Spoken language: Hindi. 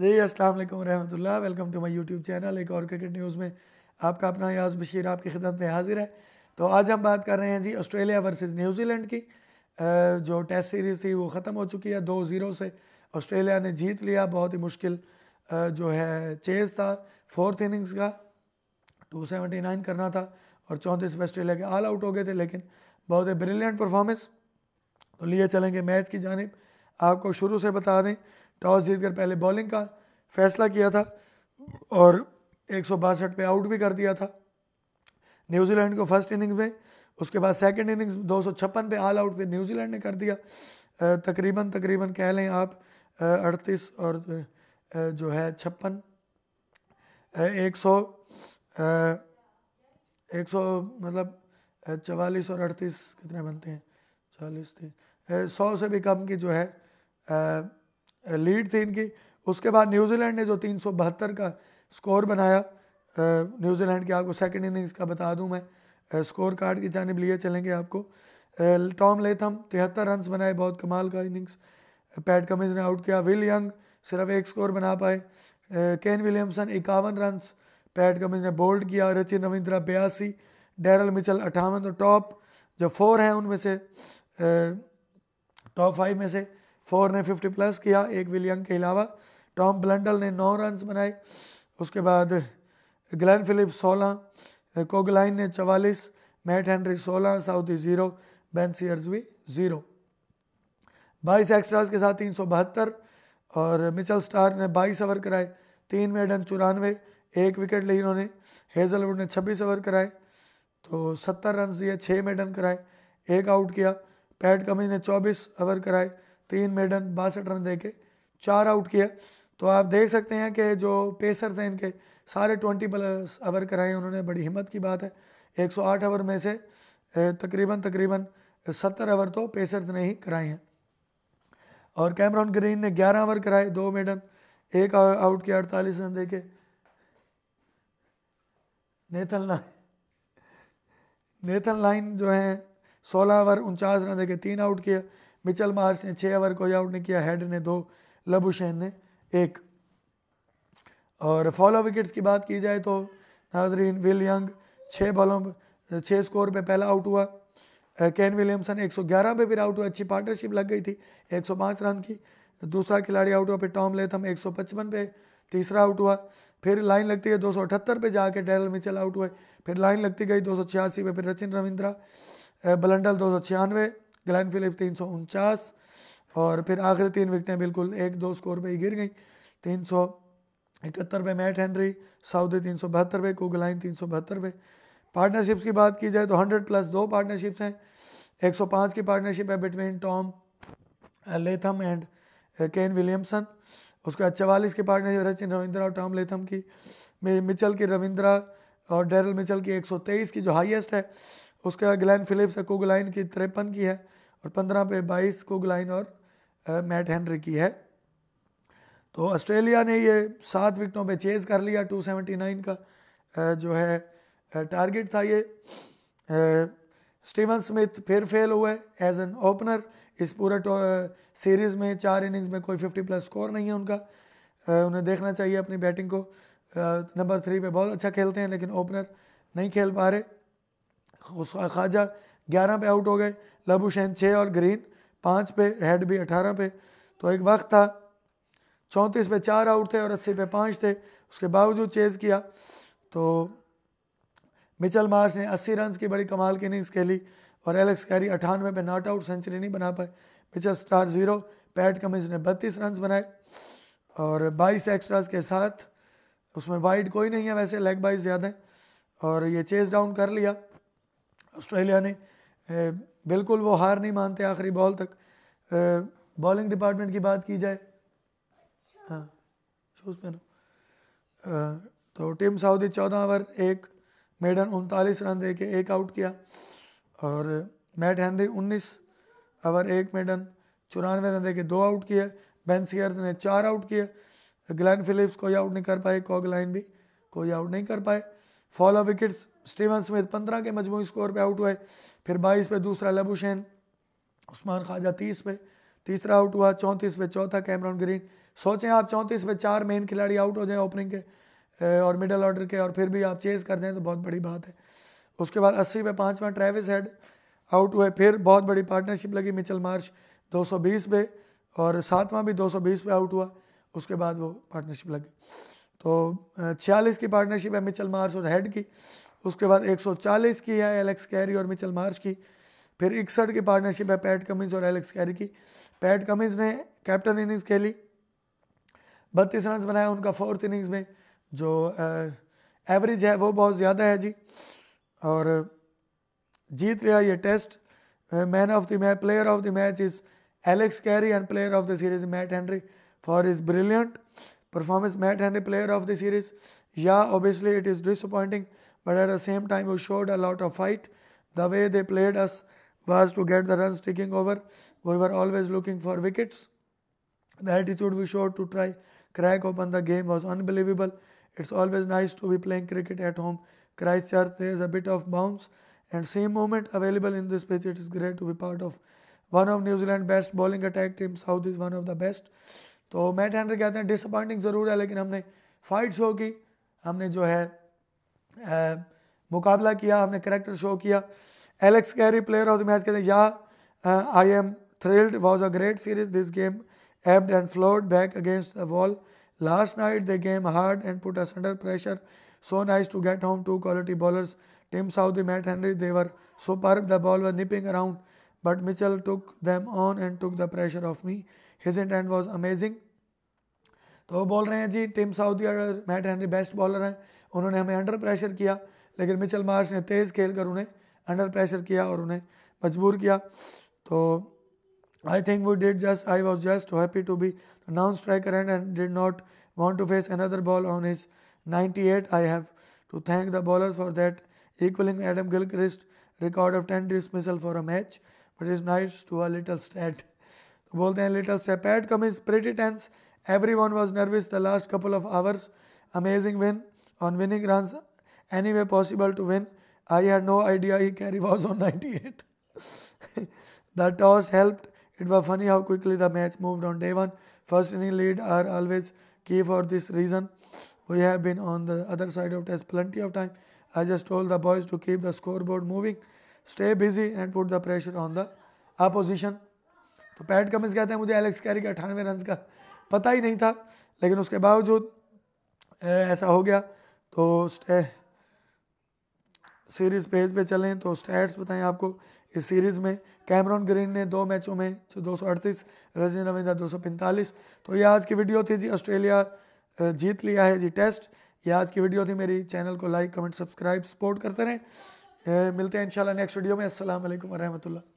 जी असल वालेकुम welcome to my YouTube channel एक और क्रिकेट न्यूज़ में आपका अपना याज बशीर आपकी खिदमत में हाजिर है तो आज हम बात कर रहे हैं जी ऑस्ट्रेलिया वर्सेस न्यूजीलैंड की जो टेस्ट सीरीज़ थी वो ख़त्म हो चुकी है दो ज़ीरो से ऑस्ट्रेलिया ने जीत लिया बहुत ही मुश्किल जो है चेज़ था फोर्थ इनिंग्स का टू सेवेंटी नाइन करना था और चौंतीस पे ऑस्ट्रेलिया के ऑल आउट हो गए थे लेकिन बहुत ही ब्रिलियंट परफॉर्मेंस तो लिए चलेंगे मैच की जानब आपको शुरू से बता दें टॉस जीतकर पहले बॉलिंग का फैसला किया था और एक पे आउट भी कर दिया था न्यूजीलैंड को फर्स्ट इनिंग्स में उसके बाद सेकेंड इनिंग्स दो पे ऑल आउट पे न्यूजीलैंड ने कर दिया तकरीबन तकरीबन कह लें आप अड़तीस और जो है छप्पन एक सौ एक सौ मतलब चवालीस और अड़तीस कितने बनते हैं चालीस तीन सौ से भी कम की जो है लीड थी इनकी उसके बाद न्यूजीलैंड ने जो तीन का स्कोर बनाया न्यूजीलैंड के आपको सेकेंड इनिंग्स का बता दूँ मैं स्कोर कार्ड की जानब लिए चलेंगे आपको टॉम लेथम तिहत्तर रन बनाए बहुत कमाल का इनिंग्स पैट कमिंस ने आउट किया विल यंग सिर्फ एक स्कोर बना पाए केन विलियमसन इक्यावन रन पैट कमिंस ने बोल्ड किया रचिन रविंद्रा बयासी डैरल मिचल अठावन तो टॉप जो फोर हैं उनमें से टॉप फाइव में से फोर ने फिफ्टी प्लस किया एक विलियम के अलावा टॉम ब्लंडल ने नौ रन बनाए उसके बाद ग्लैन फिलिप सोलह कोगलाइन ने चवालीस मैट हेनरी सोलह साउदी ज़ीरो बैन सीयर्स भी ज़ीरो बाईस एक्स्ट्राज के साथ तीन सौ बहत्तर और मिचल स्टार ने बाईस ओवर कराए तीन मेडन चौरानवे एक विकेट ली इन्होंने हेजलवुड ने छब्बीस ओवर कराए तो सत्तर रन दिए छः मेडन कराए एक आउट किया पैट कमी ने चौबीस ओवर कराए तीन मेडन बासठ रन देके चार आउट किया तो आप देख सकते हैं कि जो पेसर थे इनके सारे ट्वेंटी प्लस ओवर कराए उन्होंने बड़ी हिम्मत की बात है एक सौ आठ ओवर में से तकरीबन तकरीबन सत्तर ओवर तो पेसर्स ने ही कराए हैं और कैमरॉन ग्रीन ने ग्यारह ओवर कराए दो मेडन एक आउट किया अड़तालीस रन देके नेथन लाइन नेथन लाइन जो है सोलह ओवर उनचास रन देके तीन आउट किया मिचल मार्च ने छः ओवर को आउट नहीं किया हेड ने दो लबुशैन ने एक और फॉलो विकेट्स की बात की जाए तो नाजरीन विल यंग छः बॉलों छः स्कोर पे पहला आउट हुआ कैन विलियमसन 111 पे फिर आउट हुआ अच्छी पार्टनरशिप लग गई थी 105 रन की दूसरा खिलाड़ी आउट हुआ फिर टॉम लेथम 155 पे तीसरा आउट हुआ फिर लाइन लगती है दो पे जाके डैरल मिचल आउट हुए फिर लाइन लगती गई दो पे फिर रचिन रविंद्रा बलंडल दो सौ ग्लैन फिलिप तीन सौ उनचास और फिर आखिरी तीन विकटें बिल्कुल एक दो स्कोर पर ही गिर गई तीन सौ इकहत्तर पे मैट हेनरी साउदी तीन सौ बहत्तर पे कुगलाइन तीन सौ बहत्तर पे पार्टनरशिप्स की बात की जाए तो हंड्रेड प्लस दो पार्टनरशिप्स हैं एक सौ पाँच की पार्टनरशिप है between Tom Latham and Kane Williamson उसके बाद चवालीस की पार्टनरशिप रचिन रविंद्रा और टॉम लेथम की मिचल की रविंद्रा और डेरल मिचल की तेईस की जो हाइस्ट है उसके बाद ग्लैन फिलिप्स है कुगलाइन की तिरपन की है और पंद्रह पे बाईस कोगलाइन और मैट हेनरी की है तो ऑस्ट्रेलिया ने ये सात विकटों पे चेज कर लिया 279 का जो है टारगेट था ये स्टीवन स्मिथ फिर फेल हुए एज एन ओपनर इस पूरे सीरीज़ में चार इनिंग्स में कोई 50 प्लस स्कोर नहीं है उनका उन्हें देखना चाहिए अपनी बैटिंग को नंबर थ्री पे बहुत अच्छा खेलते हैं लेकिन ओपनर नहीं खेल पा रहे खाजा ग्यारह पे आउट हो गए लबुशैन छः और ग्रीन पाँच पे हेड भी अठारह पे तो एक वक्त था चौंतीस पे चार आउट थे और अस्सी पे पाँच थे उसके बावजूद चेज़ किया तो मिचल मार्च ने अस्सी रन की बड़ी कमाल की इनिंग्स खेली और एलेक्स कैरी अठानवे पे नॉट आउट सेंचुरी नहीं बना पाए Mitchell Starc zero Pat Cummins ने बत्तीस रन बनाए और बाईस एक्स्ट्राज के साथ उसमें वाइड कोई नहीं है वैसे लेग बाइज ज़्यादा और ये चेज डाउन कर लिया ऑस्ट्रेलिया ने बिल्कुल वो हार नहीं मानते आखिरी बॉल तक बॉलिंग डिपार्टमेंट की बात की जाए अच्छा। हाँ शूज़ पहनो तो टीम सऊदी चौदह ओवर एक मेडन उनतालीस रन दे के एक आउट किया और मैट हेनरी उन्नीस ओवर एक मेडन चौरानवे रन दे के दो आउट किए बेन ने चार आउट किए ग्लैन फिलिप्स कोई आउट नहीं कर पाए कॉग लाइन भी कोई आउट नहीं कर पाए फॉलो विकेट्स स्टीवन स्मिथ पंद्रह के मजमू स्कोर पर आउट हुए फिर बाईस पे दूसरा लबुशैन उस्मान ख्वाजा तीस पे तीसरा आउट हुआ चौंतीस पे चौथा कैमरॉन ग्रीन सोचें आप चौंतीस पे चार मेन खिलाड़ी आउट हो जाए ओपनिंग के और मिडल ऑर्डर के और फिर भी आप चेस कर दें तो बहुत बड़ी बात है उसके बाद अस्सी पे पाँचवा ट्रेविस हेड आउट हुए फिर बहुत बड़ी पार्टनरशिप लगी मिचल मार्श 220 पे और सातवां भी 220 पे आउट हुआ उसके बाद वो पार्टनरशिप लगी तो छियालीस की पार्टनरशिप है मिचल मार्श और हेड की उसके बाद 140 की है एलेक्स कैरी और मिचल मार्च की फिर इकसठ की पार्टनरशिप है पैट कमिंस और एलेक्स कैरी की पैट कमिंस ने कैप्टन इनिंग्स खेली बत्तीस रन बनाया उनका फोर्थ इनिंग्स में जो एवरेज है वो बहुत ज़्यादा है जी और जीत लिया ये test man of the match player of the match is Alex Carey and player of the series Matt Henry for is brilliant performance Matt Henry player of the series या obviously it is disappointing but at the same time we showed a lot of fight. The way they played us was to get the runs ticking over. We were always looking for wickets. The attitude we showed to try crack open the game was unbelievable. It's always nice to be playing cricket at home. Christchurch, there's a bit of bounce and same moment available in this pitch. It is great to be part of one of New Zealand best bowling attack team. South is one of the best. तो मैट हैंडर कहते हैं डिसअपॉइंटिंग ज़रूर है लेकिन हमने फाइट शो की हमने जो है मुकाबला किया हमने करेक्टर शो किया Alex Carey player of the match कहते हैं या I am thrilled was a great series this game ebbed and flowed back against the wall last night the game hard and put us under pressure so nice to get home two quality bowlers Tim Southee the Matt Henry they were superb the ball were nipping around but Mitchell took them on and took the pressure off me his end and was amazing तो वो बोल रहे हैं जी Tim Southee Matt Henry best bowler हैं उन्होंने हमें अंडर प्रेशर किया लेकिन मिचल मार्श ने तेज़ खेल कर उन्हें अंडर प्रेशर किया और उन्हें मजबूर किया तो I think we did just I was just happy to be non striker and and did not want to face another ball on his 98 I have to thank the bowlers for that, equaling Adam Gilchrist's record of 10 dismissal for a match but is night to a little state तो बोलते हैं little state Pat Cummins pretty tense everyone was nervous the last couple of hours amazing win on winning runs any way possible to win. I had no idea he carry was on 98. the toss helped. It was funny how quickly the match moved on day one. First inning lead are always key for this reason. We have been on the other side of test plenty of time. I just told the boys to keep the scoreboard moving, stay busy and put the pressure on the opposition. तो पैट कमिंस कहते हैं मुझे एलेक्स कैरी के अठानवे रन का पता ही नहीं था लेकिन उसके बावजूद ऐसा हो गया तो सीरीज पेज पे चलें तो स्टैट्स बताएं आपको इस सीरीज़ में कैमरॉन ग्रीन ने दो मैचों में दो सौ अड़तीस रजनी रविंदा दो सौ पैंतालीस तो ये आज की वीडियो थी जी ऑस्ट्रेलिया जीत लिया है जी टेस्ट ये आज की वीडियो थी मेरी चैनल को लाइक कमेंट सब्सक्राइब सपोर्ट करते रहें मिलते हैं इंशाल्लाह नेक्स्ट वीडियो में असल वरहमल्ला